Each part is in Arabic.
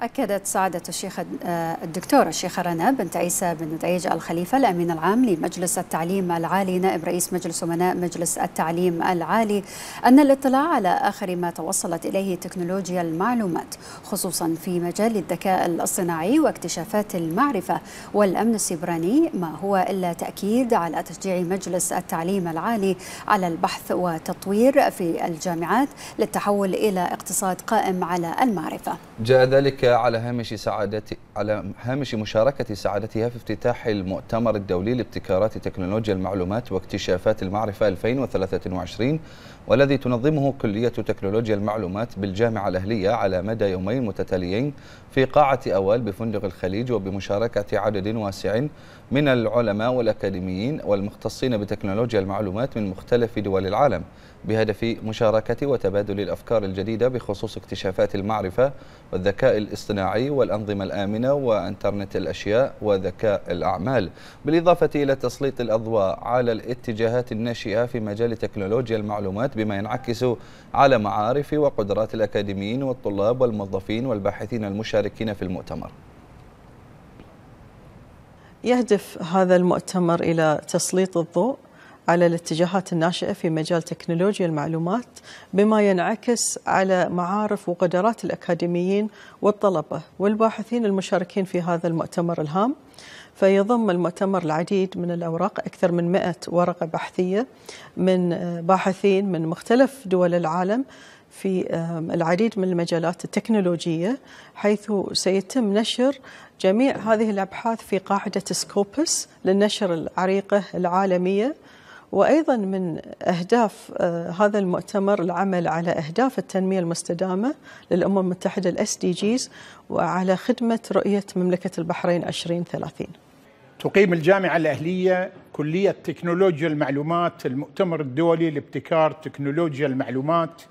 أكدت سعادة الشيخ آه، الدكتورة الشيخة رنا بنت عيسى بن دعيج الخليفة الأمين العام لمجلس التعليم العالي نائب رئيس مجلس أمناء مجلس التعليم العالي أن الاطلاع على آخر ما توصلت إليه تكنولوجيا المعلومات خصوصا في مجال الذكاء الاصطناعي واكتشافات المعرفة والأمن السيبراني ما هو إلا تأكيد على تشجيع مجلس التعليم العالي على البحث وتطوير في الجامعات للتحول إلى اقتصاد قائم على المعرفة جاء ذلك على هامش سعادتي على هامش مشاركة سعادتها في افتتاح المؤتمر الدولي لابتكارات تكنولوجيا المعلومات واكتشافات المعرفة 2023 والذي تنظمه كلية تكنولوجيا المعلومات بالجامعة الأهلية على مدى يومين متتاليين في قاعة أوال بفندق الخليج وبمشاركة عدد واسع من العلماء والأكاديميين والمختصين بتكنولوجيا المعلومات من مختلف دول العالم بهدف مشاركة وتبادل الأفكار الجديدة بخصوص اكتشافات المعرفة والذكاء الاصطناعي الاصطناعي والأنظمة الآمنة وإنترنت الأشياء وذكاء الأعمال بالإضافة إلى تسليط الأضواء على الاتجاهات الناشئة في مجال تكنولوجيا المعلومات بما ينعكس على معارف وقدرات الأكاديميين والطلاب والموظفين والباحثين المشاركين في المؤتمر يهدف هذا المؤتمر إلى تسليط الضوء على الاتجاهات الناشئة في مجال تكنولوجيا المعلومات بما ينعكس على معارف وقدرات الأكاديميين والطلبة والباحثين المشاركين في هذا المؤتمر الهام فيضم المؤتمر العديد من الأوراق أكثر من 100 ورقة بحثية من آه، باحثين من مختلف دول العالم في العديد من المجالات التكنولوجية حيث سيتم نشر جميع هذه الأبحاث في قاعدة سكوبس للنشر العريقة العالمية وايضا من اهداف آه، هذا المؤتمر العمل على اهداف التنميه المستدامه للامم المتحده الاس دي جيز وعلى خدمه رؤيه مملكه البحرين 2030. تقيم الجامعه الاهليه كليه تكنولوجيا المعلومات المؤتمر الدولي لابتكار تكنولوجيا المعلومات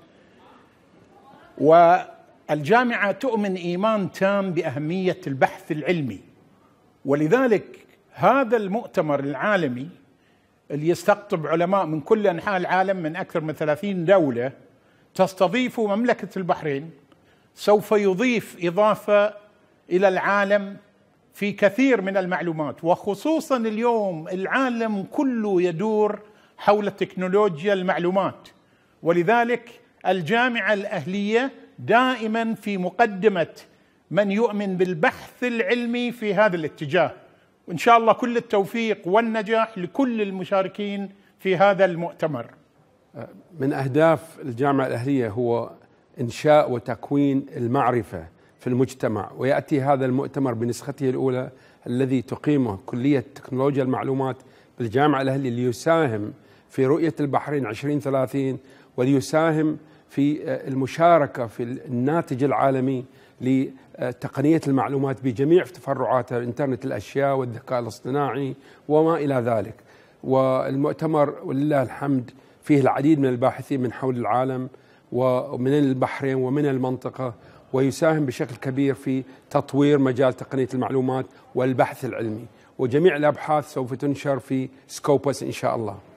والجامعه تؤمن ايمان تام باهميه البحث العلمي ولذلك هذا المؤتمر العالمي اللي يستقطب علماء من كل انحاء العالم من اكثر من 30 دوله تستضيف مملكه البحرين سوف يضيف اضافه الى العالم في كثير من المعلومات وخصوصا اليوم العالم كله يدور حول تكنولوجيا المعلومات ولذلك الجامعه الاهليه دائما في مقدمه من يؤمن بالبحث العلمي في هذا الاتجاه وان شاء الله كل التوفيق والنجاح لكل المشاركين في هذا المؤتمر. من اهداف الجامعه الاهليه هو انشاء وتكوين المعرفه في المجتمع وياتي هذا المؤتمر بنسخته الاولى الذي تقيمه كليه تكنولوجيا المعلومات بالجامعه الاهليه ليساهم في رؤيه البحرين 2030 وليساهم في آه، المشاركه في الناتج العالمي لتقنية المعلومات بجميع تفرعاتها إنترنت الأشياء والذكاء الاصطناعي وما إلى ذلك والمؤتمر ولله الحمد فيه العديد من الباحثين من حول العالم ومن البحرين ومن المنطقة ويساهم بشكل كبير في تطوير مجال تقنية المعلومات والبحث العلمي وجميع الأبحاث سوف تنشر في سكوبس إن شاء الله